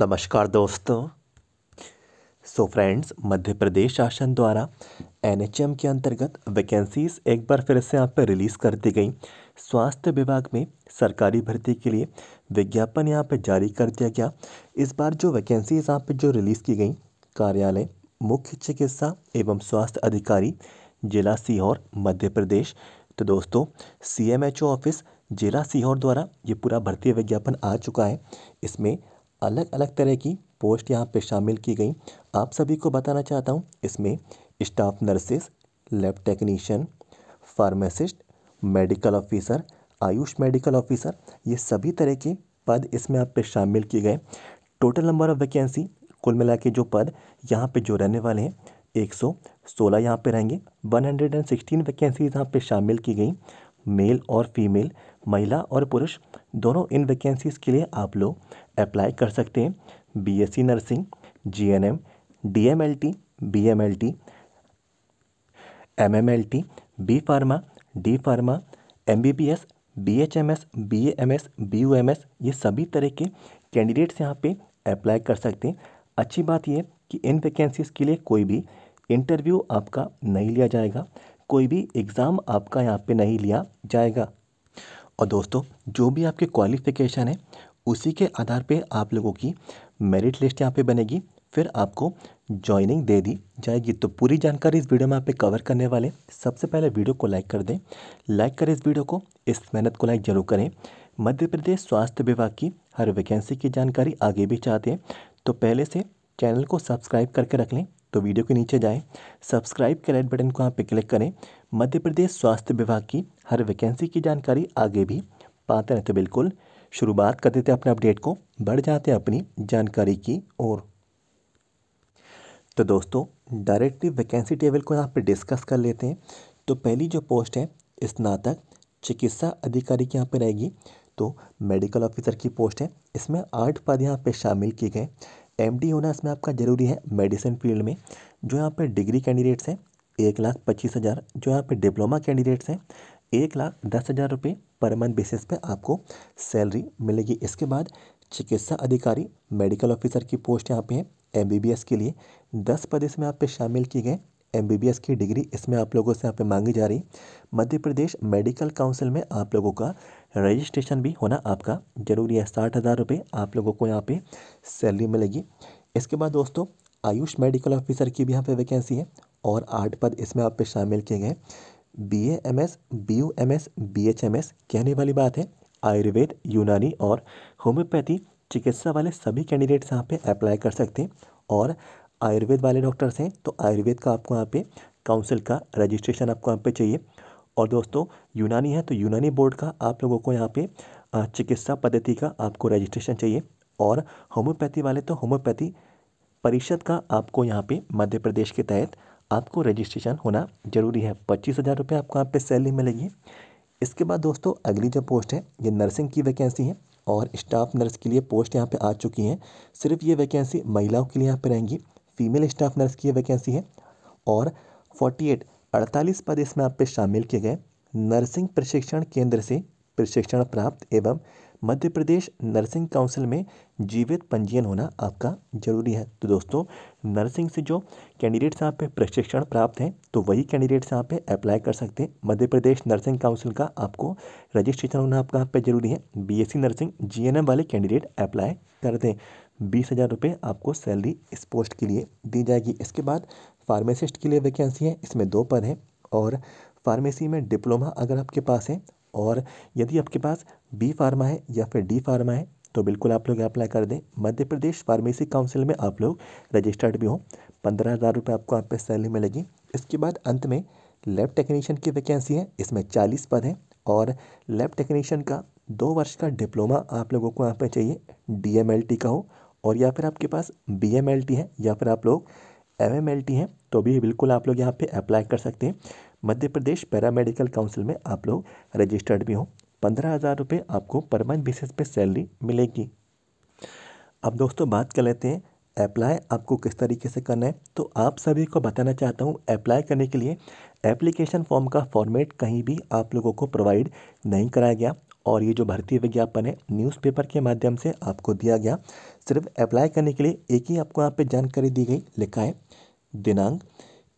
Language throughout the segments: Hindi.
नमस्कार दोस्तों सो फ्रेंड्स मध्य प्रदेश शासन द्वारा एनएचएम के अंतर्गत वैकेंसीज एक बार फिर से यहाँ पर रिलीज़ कर दी गई स्वास्थ्य विभाग में सरकारी भर्ती के लिए विज्ञापन यहाँ पर जारी कर दिया गया इस बार जो वैकेंसीज यहाँ पर जो रिलीज़ की गई कार्यालय मुख्य चिकित्सा एवं स्वास्थ्य अधिकारी जिला सीहोर मध्य प्रदेश तो दोस्तों सी ऑफिस जिला सीहोर द्वारा ये पूरा भर्ती विज्ञापन आ चुका है इसमें अलग अलग तरह की पोस्ट यहाँ पे शामिल की गई आप सभी को बताना चाहता हूँ इसमें staff nurses lab technician pharmacist medical officer AYUSH medical officer ये सभी तरह के पद इसमें आप पे शामिल किए गए टोटल नंबर ऑफ़ वैकेंसी कुल मिला के जो पद यहाँ पे जो रहने वाले हैं एक सौ सोलह यहाँ पर रहेंगे one hundred and sixteen vacancies यहाँ पर शामिल की गई मेल और फीमेल महिला और पुरुष दोनों इन वैकेंसीज़ के लिए आप लोग अप्लाई कर सकते हैं BSc nursing GNM DMLT BMLT MMLT B pharma D pharma MBBS BHMS BAMS BUMS ये सभी तरह के कैंडिडेट्स यहाँ पे अप्लाई कर सकते हैं अच्छी बात यह कि इन वैकेंसीज़ के लिए कोई भी इंटरव्यू आपका नहीं लिया जाएगा कोई भी एग्ज़ाम आपका यहाँ पे नहीं लिया जाएगा और दोस्तों जो भी आपके क्वालिफिकेशन है उसी के आधार पे आप लोगों की मेरिट लिस्ट यहाँ पे बनेगी फिर आपको ज्वाइनिंग दे दी जाएगी तो पूरी जानकारी इस वीडियो में आप कवर करने वाले सबसे पहले वीडियो को लाइक कर दें लाइक करें इस वीडियो को इस मेहनत को लाइक जरूर करें मध्य प्रदेश स्वास्थ्य विभाग की हर वैकेंसी की जानकारी आगे भी चाहते हैं तो पहले से चैनल को सब्सक्राइब करके रख लें तो वीडियो के नीचे जाएं सब्सक्राइब के रेड बटन को यहाँ पे क्लिक करें मध्य प्रदेश स्वास्थ्य विभाग की हर वैकेंसी की जानकारी आगे भी पाते रहते तो बिल्कुल शुरुआत कर देते हैं अपने अपडेट को बढ़ जाते हैं अपनी जानकारी की ओर तो दोस्तों डायरेक्टली वैकेंसी टेबल को यहाँ पर डिस्कस कर लेते हैं तो पहली जो पोस्ट है स्नातक चिकित्सा अधिकारी की यहाँ पर रहेगी तो मेडिकल ऑफिसर की पोस्ट है इसमें आठ पद यहाँ पे शामिल किए गए एमडी होना इसमें आपका ज़रूरी है मेडिसिन फील्ड में जो यहाँ पर डिग्री कैंडिडेट्स हैं एक लाख पच्चीस हज़ार जो यहाँ पे डिप्लोमा कैंडिडेट्स हैं एक लाख दस हज़ार रुपये पर मंथ बेसिस पे आपको सैलरी मिलेगी इसके बाद चिकित्सा अधिकारी मेडिकल ऑफिसर की पोस्ट यहाँ पे है एमबीबीएस के लिए दस पद इसमें आप पे शामिल किए गए एमबीबीएस की डिग्री इसमें आप लोगों से यहाँ पे मांगी जा रही मध्य प्रदेश मेडिकल काउंसिल में आप लोगों का रजिस्ट्रेशन भी होना आपका ज़रूरी है साठ हज़ार रुपये आप लोगों को यहाँ पे सैलरी मिलेगी इसके बाद दोस्तों आयुष मेडिकल ऑफिसर की भी यहाँ पे वैकेंसी है और आठ पद इसमें आप पे शामिल किए गए B A M S B U M S B H M S कहने वाली बात है आयुर्वेद यूनानी और होम्योपैथी चिकित्सा वाले सभी कैंडिडेट्स यहाँ पे अप्लाई कर सकते हैं और आयुर्वेद वाले डॉक्टर्स हैं तो आयुर्वेद का आपको यहाँ पे काउंसिल का रजिस्ट्रेशन आपको यहाँ पे चाहिए और दोस्तों यूनानी है तो यूनानी बोर्ड का आप लोगों को यहाँ पे चिकित्सा पद्धति का आपको रजिस्ट्रेशन चाहिए और होम्योपैथी वाले तो होम्योपैथी परिषद का आपको यहाँ पे मध्य प्रदेश के तहत आपको रजिस्ट्रेशन होना ज़रूरी है पच्चीस हज़ार रुपये आपको यहाँ पे सैलरी मिलेगी इसके बाद दोस्तों अगली जो पोस्ट है ये नर्सिंग की वैकेंसी है और स्टाफ नर्स के लिए पोस्ट यहाँ पे आ चुकी हैं सिर्फ ये वैकेंसी महिलाओं के लिए यहाँ पे रहेंगी फीमेल स्टाफ नर्स की ये वैकेंसी है और एट अड़तालीस पद इसमें आप पे शामिल किए गए नर्सिंग प्रशिक्षण केंद्र से प्रशिक्षण प्राप्त एवं मध्य प्रदेश नर्सिंग काउंसिल में जीवित पंजीयन होना आपका जरूरी है तो दोस्तों नर्सिंग से जो कैंडिडेट्स यहाँ पे प्रशिक्षण प्राप्त हैं तो वही कैंडिडेट्स यहाँ पे अप्लाई कर सकते हैं मध्य प्रदेश नर्सिंग काउंसिल का आपको रजिस्ट्रेशन होना आपका यहाँ पे जरूरी है बीएससी नर्सिंग जीएनएम वाले कैंडिडेट अप्लाई कर दें बीस हज़ार रुपये आपको सैलरी इस पोस्ट के लिए दी जाएगी इसके बाद फार्मेसिस्ट के लिए वैकेंसी है इसमें दो पद हैं और फार्मेसी में डिप्लोमा अगर आपके पास है और यदि आपके पास बी फार्मा है या फिर डी फार्मा है तो बिल्कुल आप लोग अप्लाई कर दें मध्य प्रदेश फार्मेसी काउंसिल में आप लोग रजिस्टर्ड भी हों पंद्रह हज़ार रुपये आपको आप पे सैलरी मिलेगी इसके बाद अंत में लैब टेक्नीशियन की वैकेंसी है इसमें चालीस पद हैं और लैब टेक्नीशियन का दो वर्ष का डिप्लोमा आप लोगों को यहाँ पर चाहिए डी का हो और या फिर आपके पास बी है या फिर आप लोग एम हैं तो भी बिल्कुल आप लोग यहाँ पर अप्लाई कर सकते हैं मध्य प्रदेश पैरामेडिकल काउंसिल में आप लोग रजिस्टर्ड भी हों पंद्रह हज़ार रुपये आपको पर मंथ बेसिस पे सैलरी मिलेगी अब दोस्तों बात कर लेते हैं अप्लाई आपको किस तरीके से करना है तो आप सभी को बताना चाहता हूँ अप्लाई करने के लिए एप्लीकेशन फॉर्म का फॉर्मेट कहीं भी आप लोगों को प्रोवाइड नहीं कराया गया और ये जो भर्ती विज्ञापन है न्यूज़पेपर के माध्यम से आपको दिया गया सिर्फ अप्लाई करने के लिए एक ही आपको यहाँ पर जानकारी दी गई लिखा है दिनांक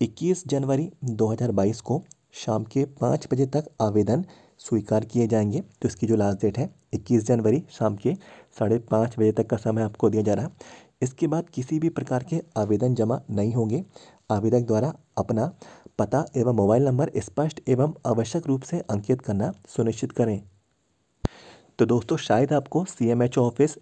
21 जनवरी 2022 को शाम के पाँच बजे तक आवेदन स्वीकार किए जाएंगे तो इसकी जो लास्ट डेट है 21 जनवरी शाम के साढ़े पाँच बजे तक का समय आपको दिया जा रहा है इसके बाद किसी भी प्रकार के आवेदन जमा नहीं होंगे आवेदक द्वारा अपना पता एवं मोबाइल नंबर स्पष्ट एवं आवश्यक रूप से अंकित करना सुनिश्चित करें तो दोस्तों शायद आपको सी ऑफिस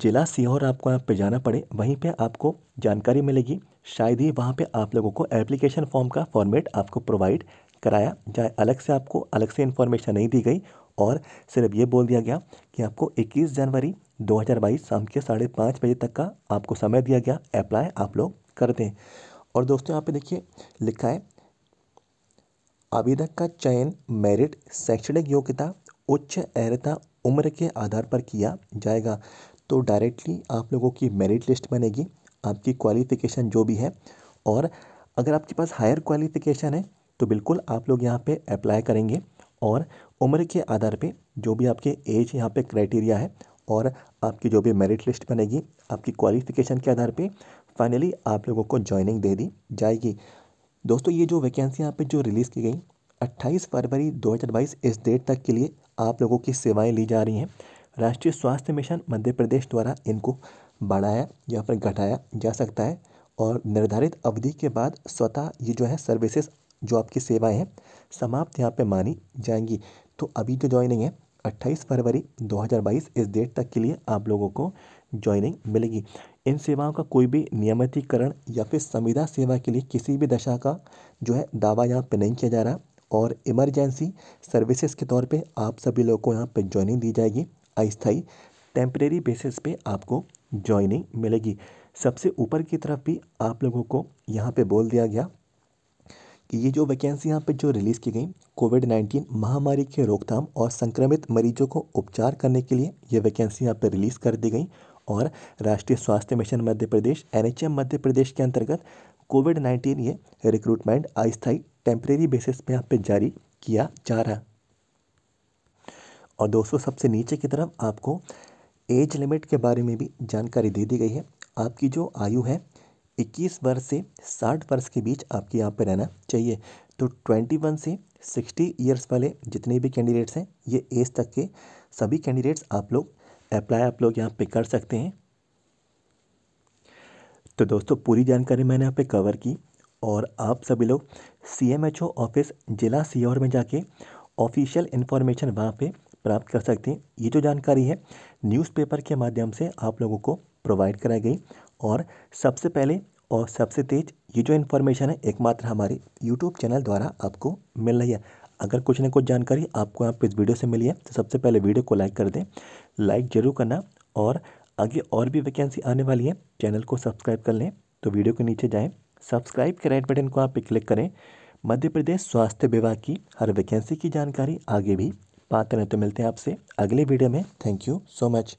जिला सीहोर आपको यहाँ पे जाना पड़े वहीं पे आपको जानकारी मिलेगी शायद ही वहाँ पे आप लोगों को एप्लीकेशन फॉर्म का फॉर्मेट आपको प्रोवाइड कराया जाए अलग से आपको अलग से इन्फॉर्मेशन नहीं दी गई और सिर्फ ये बोल दिया गया कि आपको 21 जनवरी 2022 शाम के साढ़े पाँच बजे तक का आपको समय दिया गया अप्लाई आप लोग कर दें और दोस्तों यहाँ पे देखिए लिखा है आवेदक का चयन मेरिट शैक्षणिक योग्यता उच्च अहता उम्र के आधार पर किया जाएगा तो डायरेक्टली आप लोगों की मेरिट लिस्ट बनेगी आपकी क्वालिफ़िकेशन जो भी है और अगर आपके पास हायर क्वालिफ़िकेशन है तो बिल्कुल आप लोग यहाँ पे अप्लाई करेंगे और उम्र के आधार पे जो भी आपके एज यहाँ पे क्राइटेरिया है और आपकी जो भी मेरिट लिस्ट बनेगी आपकी क्वालिफ़िकेशन के आधार पे फाइनली आप लोगों को जॉइनिंग दे दी जाएगी दोस्तों ये जो वैकेंसी यहाँ पे जो रिलीज़ की गई 28 फरवरी 2022 इस डेट तक के लिए आप लोगों की सेवाएं ली जा रही हैं राष्ट्रीय स्वास्थ्य मिशन मध्य प्रदेश द्वारा इनको बढ़ाया या फिर घटाया जा सकता है और निर्धारित अवधि के बाद स्वतः ये जो है सर्विसेज जो आपकी सेवाएं हैं समाप्त यहाँ पे मानी जाएंगी तो अभी जो तो ज्वाइनिंग है 28 फरवरी 2022 इस डेट तक के लिए आप लोगों को ज्वाइनिंग मिलेगी इन सेवाओं का कोई भी नियमितीकरण या फिर संविदा सेवा के लिए किसी भी दशा का जो है दावा यहाँ पे नहीं किया जा रहा और इमरजेंसी सर्विसेज के तौर पे आप सभी लोगों को यहाँ पे ज्वाइनिंग दी जाएगी अस्थाई टेम्परेरी बेसिस पे आपको जॉइनिंग मिलेगी सबसे ऊपर की तरफ भी आप लोगों को यहाँ पे बोल दिया गया कि ये जो वैकेंसी यहाँ पे जो रिलीज़ की गई कोविड नाइन्टीन महामारी के रोकथाम और संक्रमित मरीजों को उपचार करने के लिए ये वैकेंसी यहाँ पे रिलीज़ कर दी गई और राष्ट्रीय स्वास्थ्य मिशन मध्य प्रदेश एन मध्य प्रदेश के अंतर्गत कोविड नाइन्टीन ये रिक्रूटमेंट अस्थाई टेम्परेरी बेसिस पे यहाँ पे जारी किया जा रहा है और दोस्तों सबसे नीचे की तरफ आपको एज लिमिट के बारे में भी जानकारी दे दी गई है आपकी जो आयु है 21 वर्ष से 60 वर्ष के बीच आपके यहाँ पर रहना चाहिए तो 21 से 60 ईयर्स वाले जितने भी कैंडिडेट्स हैं ये एज तक के सभी कैंडिडेट्स आप लोग अप्लाई आप लोग यहाँ पे कर सकते हैं तो दोस्तों पूरी जानकारी मैंने यहाँ पे कवर की और आप सभी लोग C M H O office ज़िला सीओर में जाके ऑफिशियल इन्फॉर्मेशन वहाँ पर प्राप्त कर सकते हैं ये जो जानकारी है न्यूज़पेपर के माध्यम से आप लोगों को प्रोवाइड कराई गई और सबसे पहले और सबसे तेज ये जो इन्फॉर्मेशन है एकमात्र हमारे यूट्यूब चैनल द्वारा आपको मिल रही है अगर कुछ ना कुछ जानकारी आपको यहाँ आप इस वीडियो से मिली है तो सबसे पहले वीडियो को लाइक कर दें लाइक ज़रूर करना और आगे और भी वैकेंसी आने वाली है चैनल को सब्सक्राइब कर लें तो वीडियो के नीचे जाएँ सब्सक्राइब के राइट बटन को आप पे क्लिक करें मध्य प्रदेश स्वास्थ्य विभाग की हर वैकेंसी की जानकारी आगे भी बात करें तो मिलते हैं आपसे अगले वीडियो में थैंक यू सो मच